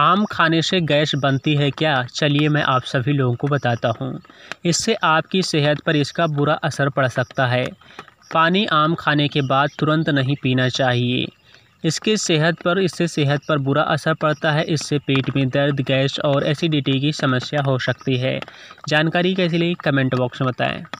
आम खाने से गैस बनती है क्या चलिए मैं आप सभी लोगों को बताता हूँ इससे आपकी सेहत पर इसका बुरा असर पड़ सकता है पानी आम खाने के बाद तुरंत नहीं पीना चाहिए इसके सेहत पर इससे सेहत पर बुरा असर पड़ता है इससे पेट में दर्द गैस और एसिडिटी की समस्या हो सकती है जानकारी कैसे लिए कमेंट बॉक्स में बताएं